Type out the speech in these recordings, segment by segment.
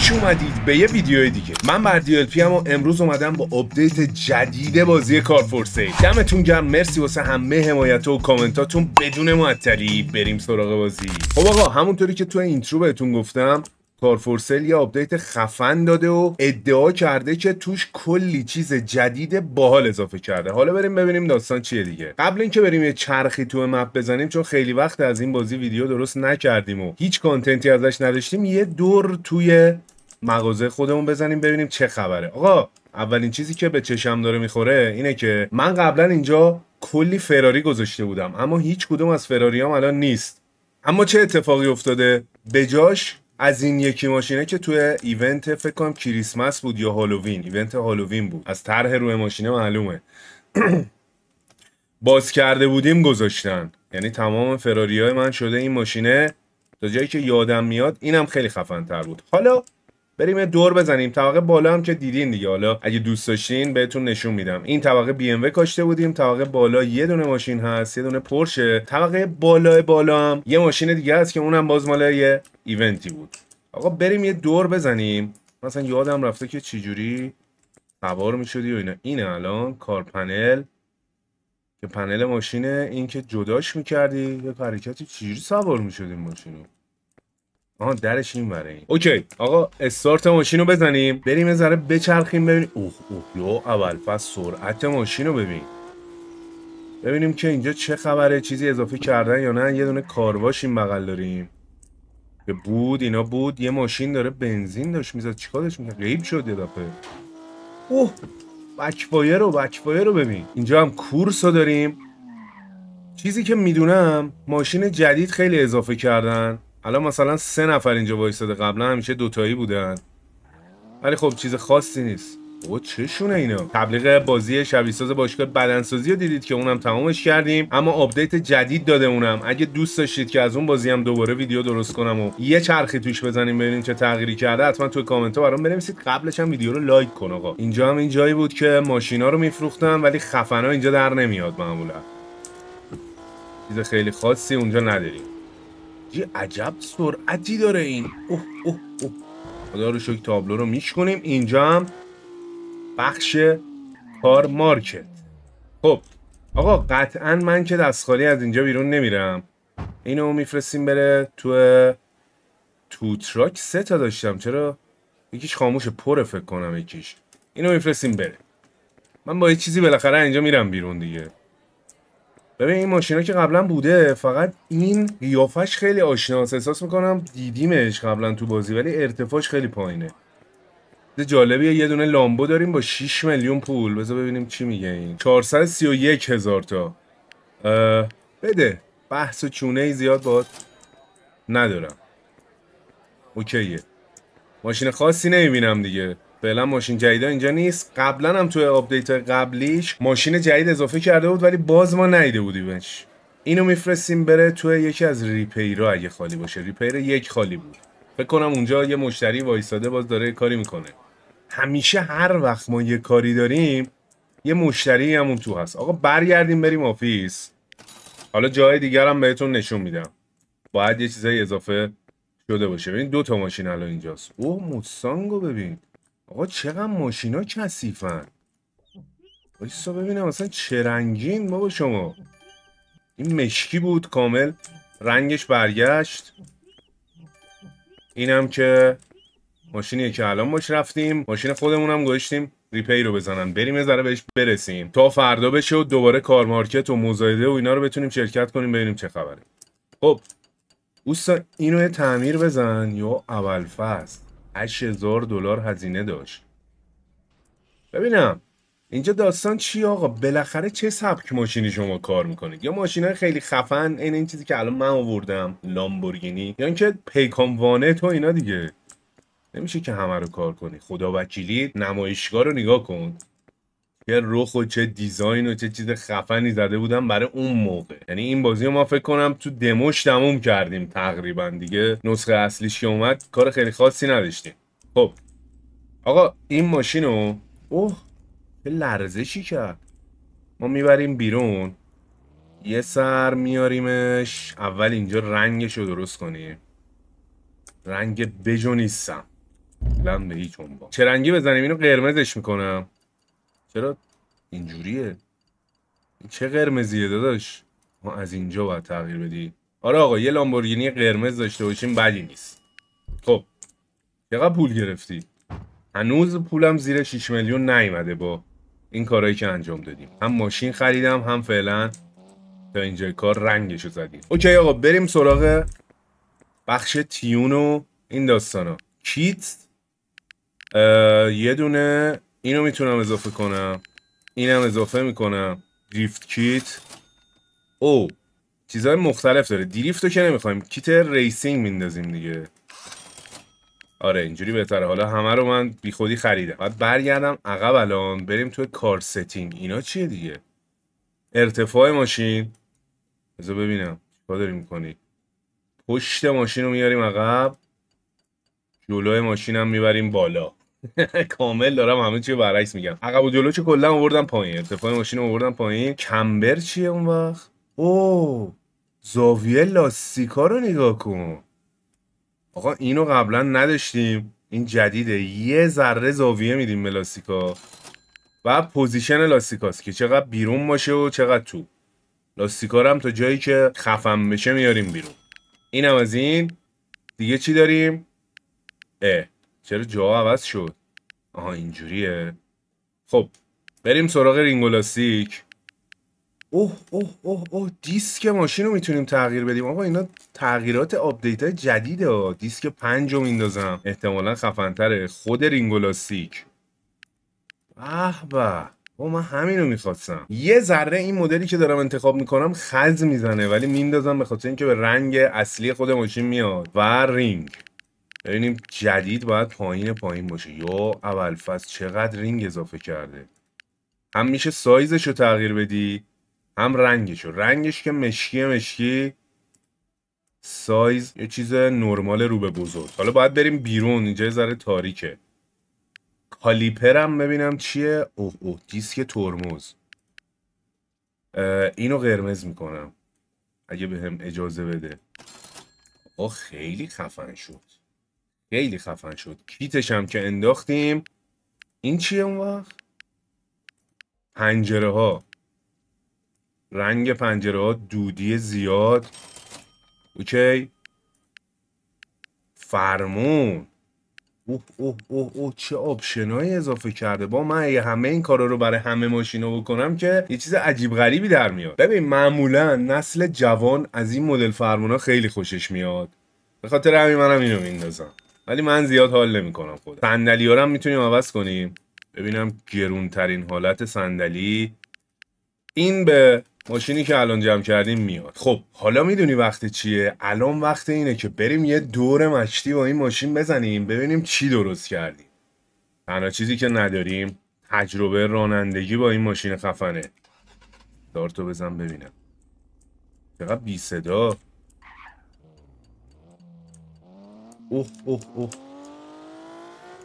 خوش اومدید به یه ویدیو دیگه من بر هم و امروز اومدم با آپدیت جدید بازی کارفورسی دمتون گرم مرسی واسه همه حمایت و کامنتاتون بدون معطلی بریم سراغ بازی خب آقا همونطوری که تو اینترو بهتون گفتم فورسل یه آپدیت خفن داده و ادعا کرده که توش کلی چیز جدید باحال اضافه کرده حالا بریم ببینیم داستان چیه دیگه قبل اینکه بریم یه چرخی تو مپ بزنیم چون خیلی وقت از این بازی ویدیو درست نکردیم و هیچ کانتنتی ازش نداشتیم یه دور توی مغازه خودمون بزنیم ببینیم چه خبره آقا اولین چیزی که به چشم داره میخوره اینه که من قبلا اینجا کلی فراری گذاشته بودم اما هیچ کدوم از فراری الان نیست اما چه اتفاقی افتاده بجاش از این یکی ماشینه که توی ایونت فکر کنم کریسمس بود یا هالووین ایونت هالووین بود از طرح روی ماشینه معلومه باز کرده بودیم گذاشتن یعنی تمام فراری های من شده این ماشینه تا جایی که یادم میاد اینم خیلی خفن تر بود حالا بریم یه دور بزنیم طبقه بالا هم که دیدین دیگه حالا اگه دوست داشتین بهتون نشون میدم این طبقه بی ام کاشته بودیم طبقه بالا یه دونه ماشین هست یه دونه پرشه طبقه بالا بالا هم یه ماشین دیگه هست که اونم باز مال یه ایونتی بود آقا بریم یه دور بزنیم مثلا یادم رفته که چجوری سوار میشدی و اینا اینه الان کار پنل که پنل ماشینه این که جداش میکردی یه حرکتی چجوری سوار میشدیم ماشین رو آها درش این وره این اوکی آقا استارت ماشین رو بزنیم بریم یه ذره بچرخیم ببینیم اوه اوه یو اول پس سرعت ماشین رو ببین ببینیم که اینجا چه خبره چیزی اضافه کردن یا نه یه دونه کارواش این بغل داریم که بود اینا بود یه ماشین داره بنزین داشت میزد چیکارش میکنه غیب شد یه دفعه اوه بکفایر رو بکفایر رو ببین اینجا هم کورس رو داریم چیزی که میدونم ماشین جدید خیلی اضافه کردن الان مثلا سه نفر اینجا وایستاده قبلا همیشه دوتایی بودن ولی خب چیز خاصی نیست چه شونه اینا تبلیغ بازی ساز باشگاه بدنسازی رو دیدید که اونم تمامش کردیم اما آپدیت جدید داده اونم اگه دوست داشتید که از اون بازی هم دوباره ویدیو درست کنم و یه چرخی توش بزنیم ببینیم چه تغییری کرده حتما تو کامنت ها برام بنویسید قبلش هم ویدیو رو لایک کن آقا اینجا هم این جایی بود که ماشینا رو میفروختن ولی خفنا اینجا در نمیاد معمولا چیز خیلی خاصی اونجا نداریم یه عجب سرعتی داره این اوه اوه اوه خدا رو شکر تابلو رو میشکنیم اینجا هم بخش کار مارکت خب آقا قطعا من که دست خالی از اینجا بیرون نمیرم اینو میفرستیم بره تو تو تراک سه تا داشتم چرا یکیش خاموش پر فکر کنم یکیش اینو میفرستیم بره من با یه چیزی بالاخره اینجا میرم بیرون دیگه ببین این ماشینا که قبلا بوده فقط این قیافش خیلی آشناس احساس میکنم دیدیمش قبلا تو بازی ولی ارتفاعش خیلی پایینه جالبیه یه دونه لامبو داریم با 6 میلیون پول بذار ببینیم چی میگه این 431 هزار تا بده بحث و چونه ای زیاد باد ندارم اوکیه ماشین خاصی نمیبینم دیگه فعلا ماشین جدید اینجا نیست قبلا هم توی آپدیت قبلیش ماشین جدید اضافه کرده بود ولی باز ما نیده بودیمش اینو میفرستیم بره توی یکی از ریپیرا اگه خالی باشه ریپیر یک خالی بود فکر کنم اونجا یه مشتری وایساده باز داره کاری میکنه همیشه هر وقت ما یه کاری داریم یه مشتری همون تو هست آقا برگردیم بریم آفیس حالا جای دیگر هم بهتون نشون میدم باید یه چیزایی اضافه شده باشه ببین دو تا ماشین الان اینجاست اوه موسانگو ببین آقا چقدر ماشینا کثیفن بایستا ببینم اصلا چه رنگین بابا شما این مشکی بود کامل رنگش برگشت اینم که ماشینیه که الان باش رفتیم ماشین خودمونم گوشتیم ریپی رو بزنن بریم یه ذره بهش برسیم تا فردا بشه و دوباره کار مارکت و مزایده و اینا رو بتونیم شرکت کنیم ببینیم چه خبره خب اوستا اینو تعمیر بزن یا اول فصل 8000 دلار هزینه داشت ببینم اینجا داستان چی آقا بالاخره چه سبک ماشینی شما کار میکنید یا ماشین های خیلی خفن این این چیزی که الان من آوردم لامبورگینی یا اینکه پیکان وانت اینا دیگه نمیشه که همه رو کار کنی خدا وکیلی نمایشگاه رو نگاه کن چه رخ و چه دیزاین و چه چیز خفنی زده بودم برای اون موقع یعنی این بازی ما فکر کنم تو دموش تموم کردیم تقریبا دیگه نسخه اصلیش که اومد کار خیلی خاصی نداشتیم خب آقا این ماشین رو اوه چه لرزشی کرد ما میبریم بیرون یه سر میاریمش اول اینجا رنگش رو درست کنیم رنگ بجو نیستم به هیچ چه رنگی بزنیم اینو قرمزش میکنم چرا اینجوریه چه قرمزیه داداش ما از اینجا باید تغییر بدی آره آقا یه لامبورگینی قرمز داشته باشیم بدی نیست خب چقدر پول گرفتی هنوز پولم زیر 6 میلیون نیومده با این کارهایی که انجام دادیم هم ماشین خریدم هم فعلا تا اینجا کار رنگشو زدیم اوکی آقا بریم سراغ بخش تیون و این داستانا کیت یه دونه اینو میتونم اضافه کنم اینم اضافه میکنم دریفت کیت او چیزهای مختلف داره دریفت رو که نمیخوایم کیت ریسینگ میندازیم دیگه آره اینجوری بهتره حالا همه رو من بی خودی خریدم بعد برگردم عقب الان بریم توی کار ستینگ اینا چیه دیگه ارتفاع ماشین بذار ببینم چیکار داری میکنی پشت ماشین رو میاریم عقب جلو ماشینم میبریم بالا کامل دارم همه چی برعکس میگم عقب و جلو چه کلا آوردم پایین ارتفاع ماشین آوردم پایین کمبر چیه اون وقت او زاویه لاستیکا رو نگاه کن آقا اینو قبلا نداشتیم این جدیده یه ذره زاویه میدیم به لاستیکا و پوزیشن لاستیکاست که چقدر بیرون باشه و چقدر تو لاستیکا هم تا جایی که خفم بشه میاریم بیرون اینم از این دیگه چی داریم اه چرا جا عوض شد آها اینجوریه خب بریم سراغ رینگولاسیک اوه اوه اوه اوه دیسک ماشین رو میتونیم تغییر بدیم آقا اینا تغییرات آپدیت های جدیده ها. دیسک پنج رو میندازم احتمالا خفنتره خود رینگولاسیک به و خب، من همین رو میخواستم یه ذره این مدلی که دارم انتخاب میکنم خز میزنه ولی میندازم به خاطر اینکه به رنگ اصلی خود ماشین میاد و رینگ ببینیم جدید باید پایین پایین باشه یا اول فصل چقدر رینگ اضافه کرده هم میشه سایزش رو تغییر بدی هم رنگش رو رنگش که مشکی مشکی سایز یه چیز نرمال رو به بزرگ حالا باید بریم بیرون اینجا ذره تاریکه کالیپرم ببینم چیه اوه اوه دیسک ترمز اینو قرمز میکنم اگه بهم اجازه بده آه خیلی خفن شد خیلی خفن شد کیتش هم که انداختیم این چیه اون وقت پنجره ها رنگ پنجره ها دودی زیاد اوکی فرمون اوه اوه اوه او چه های اضافه کرده با من اگه همه این کارا رو برای همه ماشینا بکنم که یه چیز عجیب غریبی در میاد ببین معمولا نسل جوان از این مدل فرمونا خیلی خوشش میاد به خاطر همین منم اینو میندازم ولی من زیاد حال نمیکنم خودم صندلی ها میتونیم عوض کنیم ببینم گرونترین حالت صندلی این به ماشینی که الان جمع کردیم میاد خب حالا میدونی وقت چیه الان وقت اینه که بریم یه دور مشتی با این ماشین بزنیم ببینیم چی درست کردیم تنها چیزی که نداریم تجربه رانندگی با این ماشین خفنه دارتو بزن ببینم چقدر بی صدا اوه اوه اوه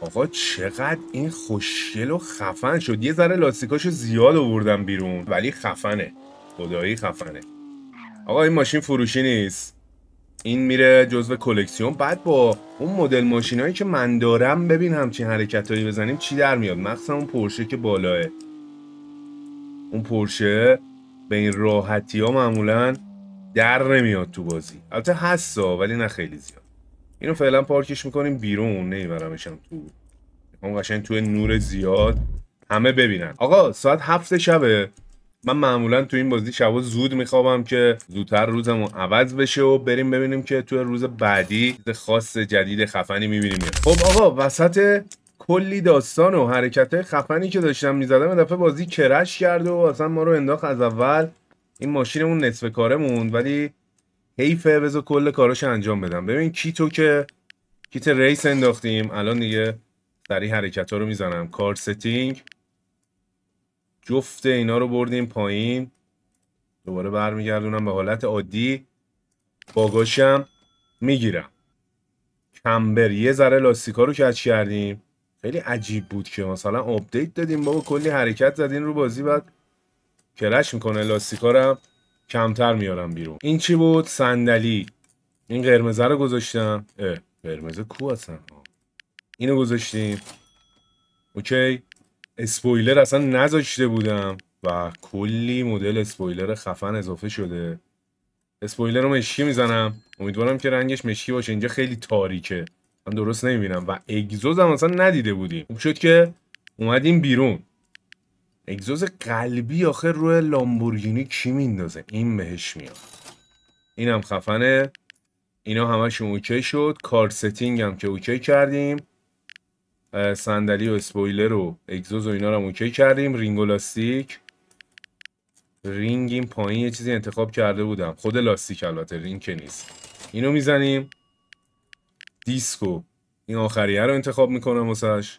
آقا چقدر این خوشگل و خفن شد یه ذره لاستیکاشو زیاد آوردم بیرون ولی خفنه خدایی خفنه آقا این ماشین فروشی نیست این میره جزو کلکسیون بعد با اون مدل ماشینایی که من دارم ببین همچین حرکتایی بزنیم چی در میاد مخصوصا اون پرشه که بالاه اون پرشه به این راحتی ها معمولا در نمیاد تو بازی البته هستا ولی نه خیلی زیاد اینو فعلا پارکش میکنیم بیرون نمیبرمشم تو اون قشنگ توی نور زیاد همه ببینن آقا ساعت هفت شبه من معمولا تو این بازی شبا زود میخوابم که زودتر روزمون عوض بشه و بریم ببینیم که توی روز بعدی خاص جدید خفنی میبینیم خب آقا وسط کلی داستان و حرکت خفنی که داشتم میزدم دفعه بازی کرش کرد و اصلا ما رو انداخت از اول این ماشینمون نصف کارمون ولی حیفه بذار کل کاراش انجام بدم ببین کیتو که کیت ریس انداختیم الان دیگه سری حرکت ها رو میزنم کار ستینگ جفت اینا رو بردیم پایین دوباره برمیگردونم به حالت عادی باگاشم میگیرم کمبر یه ذره لاستیکا رو کچ کردیم خیلی عجیب بود که مثلا آپدیت دادیم بابا کلی حرکت زدین رو بازی بعد کرش میکنه لاستیکا رو کمتر میارم بیرون این چی بود صندلی این قرمزه رو گذاشتم اه قرمزه کو اصلا اینو گذاشتیم اوکی اسپویلر اصلا نذاشته بودم و کلی مدل اسپویلر خفن اضافه شده اسپویلر رو مشکی میزنم امیدوارم که رنگش مشکی باشه اینجا خیلی تاریکه من درست نمیبینم و اگزوز هم اصلا ندیده بودیم خوب شد که اومدیم بیرون اگزوز قلبی آخر روی لامبورگینی کی میندازه این بهش میاد اینم خفنه اینا همشون اوکی شد کار ستینگ هم که اوکی کردیم صندلی و اسپویلر و اگزوز و اینا رو هم اوکی کردیم رینگ و لاستیک رینگ این پایین یه چیزی انتخاب کرده بودم خود لاستیک البته رینگ که نیست اینو میزنیم دیسکو این آخریه رو انتخاب میکنم واسش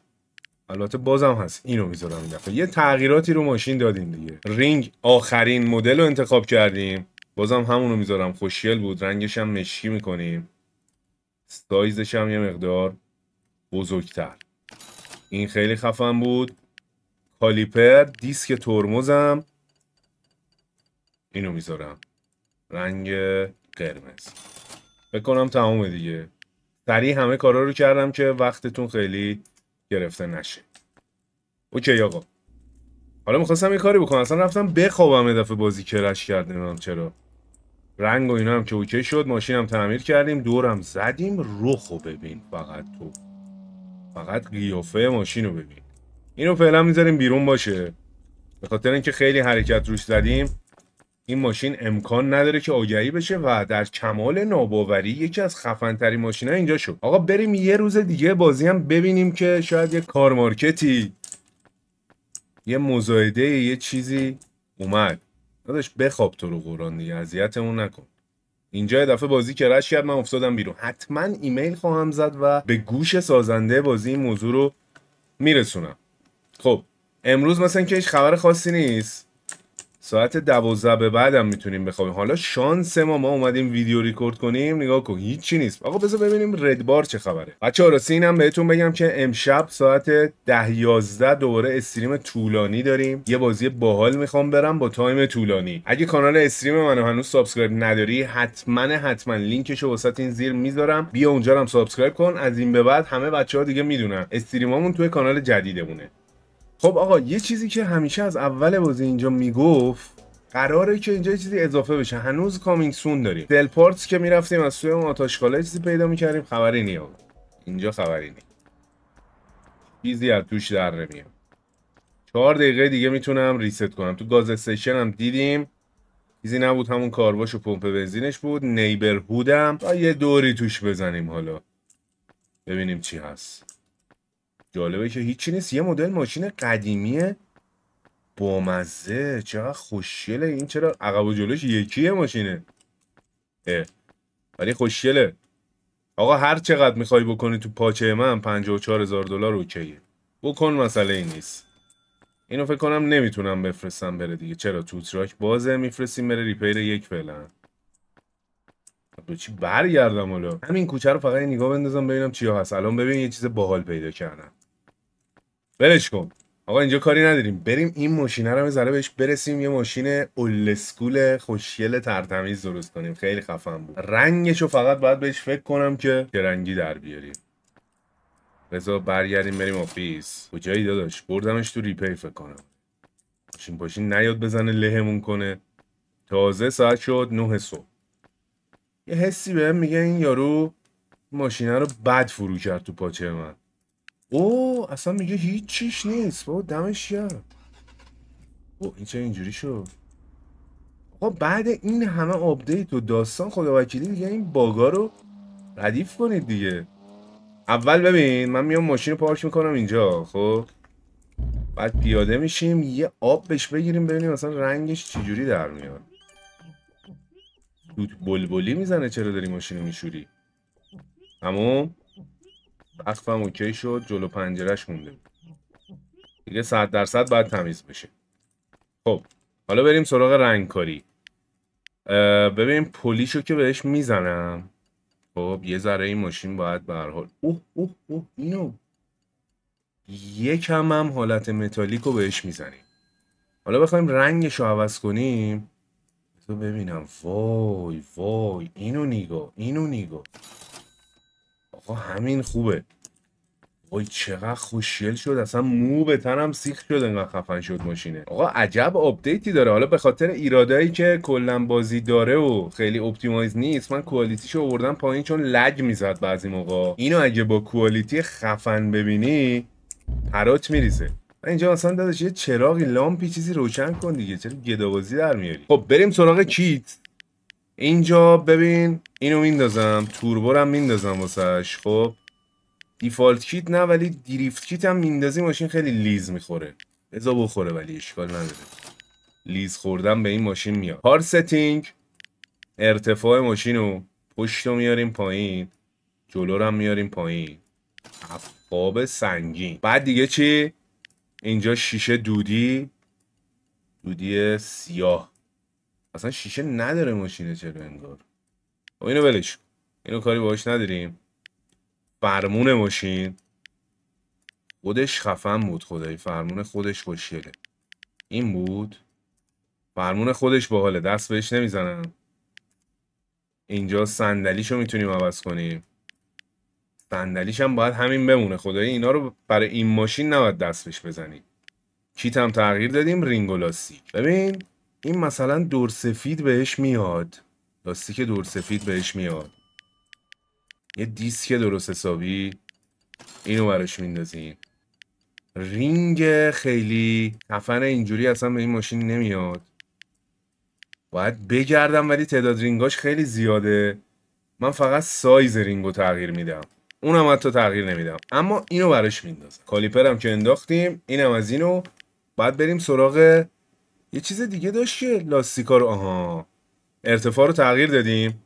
البته بازم هست اینو میذارم این دفعه یه تغییراتی رو ماشین دادیم دیگه رینگ آخرین مدل رو انتخاب کردیم بازم همونو میذارم خوشیل بود رنگش هم مشکی میکنیم سایزش هم یه مقدار بزرگتر این خیلی خفن بود کالیپر دیسک ترمزم اینو میذارم رنگ قرمز بکنم تمام دیگه سریع همه کارا رو کردم که وقتتون خیلی گرفته نشه اوکی آقا حالا میخواستم یه کاری بکنم اصلا رفتم بخوابم یه دفعه بازی کرش کرد نمیدونم چرا رنگ و اینا هم که اوکی شد ماشینم تعمیر کردیم دورم زدیم روخو ببین فقط تو فقط قیافه ماشین رو ببین اینو فعلا میذاریم بیرون باشه به خاطر اینکه خیلی حرکت روش زدیم این ماشین امکان نداره که آگهی بشه و در کمال ناباوری یکی از خفنترین ماشین اینجا شد آقا بریم یه روز دیگه بازی هم ببینیم که شاید یه کار مارکتی یه مزایده یه چیزی اومد داداش بخواب تو رو قرآن دیگه اذیتمون نکن اینجا دفعه بازی کرش کرد من افتادم بیرون حتما ایمیل خواهم زد و به گوش سازنده بازی این موضوع رو میرسونم خب امروز مثلا که هیچ خبر خاصی نیست ساعت دوازده به بعدم میتونیم بخوابیم حالا شانس ما ما اومدیم ویدیو ریکورد کنیم نگاه کن هیچی نیست آقا بذار ببینیم رد بار چه خبره بچه ها راستی اینم بهتون بگم که امشب ساعت ده یازده دوباره استریم طولانی داریم یه بازی باحال میخوام برم با تایم طولانی اگه کانال استریم منو هنوز سابسکرایب نداری حتما حتما رو وسط این زیر میذارم بیا اونجا هم سابسکرایب کن از این به بعد همه بچه ها دیگه میدونن استریمامون توی کانال جدیدمونه خب آقا یه چیزی که همیشه از اول بازی اینجا میگفت قراره که اینجا چیزی اضافه بشه هنوز کامینگ سون داریم دلپارتس که میرفتیم از سوی اون چیزی پیدا میکردیم خبری نیا اینجا خبری نی چیزی از توش در نمیاد چهار دقیقه دیگه میتونم ریست کنم تو گاز استیشن هم دیدیم چیزی نبود همون کارواش و پمپ بنزینش بود نیبرهودم یه دوری توش بزنیم حالا ببینیم چی هست جالبه که هیچی نیست یه مدل ماشین قدیمیه مزه چقدر خوشگله این چرا عقب و جلوش یکیه ماشینه اه. ولی خوشیله آقا هر چقدر میخوای بکنی تو پاچه من 54 هزار دلار اوکیه بکن مسئله این نیست اینو فکر کنم نمیتونم بفرستم بره دیگه چرا تو تراک بازه میفرستیم بره ریپیر یک فعلا چی برگردم حالا همین کوچه رو فقط نگاه بندازم ببینم چی هست الان ببین یه چیز باحال پیدا کردم برش کن آقا اینجا کاری نداریم بریم این ماشینه رو ذره بهش برسیم یه ماشین اسکول خوشگل ترتمیز درست کنیم خیلی خفن بود رنگش رو فقط باید بهش فکر کنم که که رنگی در بیاریم بذار برگردیم بریم آفیس کجایی داداش بردمش تو ریپی فکر کنم ماشین پاشین نیاد بزنه لهمون کنه تازه ساعت شد نه صبح یه حسی بهم میگه این یارو ماشینه رو بد فرو کرد تو پاچه من او اصلا میگه هیچیش نیست بابا دمش گرم او این چه اینجوری شد خب بعد این همه آپدیت و داستان خدا وکیلی دیگه این باگا رو ردیف کنید دیگه اول ببین من میام ماشین رو پارک میکنم اینجا خب بعد پیاده میشیم یه آب بهش بگیریم ببینیم اصلا رنگش چجوری در میاد توت بلبلی میزنه چرا داری ماشین رو میشوری تموم؟ اصفم اوکی شد جلو پنجرش مونده دیگه صد درصد باید تمیز بشه خب حالا بریم سراغ رنگکاری ببین پولیشو که بهش میزنم خب یه ذره این ماشین باید به حال اوه اوه اوه اینو یکم هم حالت متالیکو بهش میزنیم حالا بخوایم رنگش رو عوض کنیم تو ببینم وای وای اینو نیگو اینو نیگو. همین خوبه وای چقدر خوشیل شد اصلا مو به تنم سیخ شد انقدر خفن شد ماشینه آقا عجب آپدیتی داره حالا به خاطر ایرادایی که کلا بازی داره و خیلی اپتیمایز نیست من کوالیتیشو آوردم پایین چون لگ میزد بعضی موقع اینو اگه با کوالیتی خفن ببینی پرات میریزه اینجا اصلا داداش یه چراغی لامپی چیزی روشن کن دیگه چرا گدابازی در میاری خب بریم سراغ کیت اینجا ببین اینو میندازم توربورم میندازم واسش خب دیفالت کیت نه ولی دریفت کیت هم میندازی ماشین خیلی لیز میخوره بزا بخوره ولی اشکال نداره لیز خوردن به این ماشین میاد پار ستینگ ارتفاع ماشین رو پشت میاریم پایین جلو رو هم میاریم پایین افقاب سنگین بعد دیگه چی؟ اینجا شیشه دودی دودی سیاه اصلا شیشه نداره ماشین چرا انگار خب اینو ولش اینو کاری باش نداریم فرمون ماشین خودش خفن بود خدایی فرمون خودش خوشیله این بود فرمون خودش باحاله دست بهش نمیزنم اینجا سندلیشو میتونیم عوض کنیم صندلیش هم باید همین بمونه خدایی اینا رو برای این ماشین نباید دست بهش بزنیم کیت هم تغییر دادیم رینگولاسی ببین این مثلا دور سفید بهش میاد لاستیک دور سفید بهش میاد یه دیسک درست حسابی اینو براش میندازیم رینگ خیلی کفن اینجوری اصلا به این ماشین نمیاد باید بگردم ولی تعداد رینگاش خیلی زیاده من فقط سایز رینگو تغییر میدم اونم حتی تغییر نمیدم اما اینو براش میندازم کالیپرم که انداختیم اینم از اینو باید بریم سراغ یه چیز دیگه داشت که لاستیکا رو آها ارتفاع رو تغییر دادیم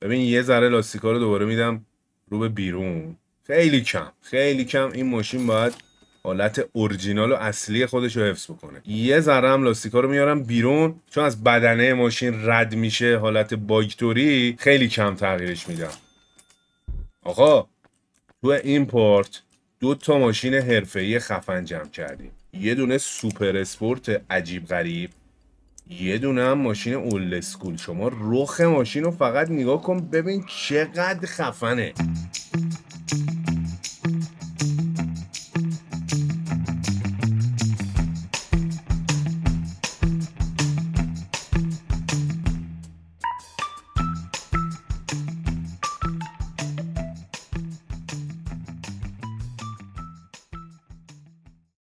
ببین یه ذره لاستیکا رو دوباره میدم رو به بیرون خیلی کم خیلی کم این ماشین باید حالت اورجینال و اصلی خودش رو حفظ بکنه یه ذره هم لاستیکا رو میارم بیرون چون از بدنه ماشین رد میشه حالت باگتوری خیلی کم تغییرش میدم آقا تو پورت دو تا ماشین حرفه‌ای خفن جمع کردیم یه دونه سوپر اسپورت عجیب غریب یه دونه هم ماشین اول اسکول شما رخ ماشین رو فقط نگاه کن ببین چقدر خفنه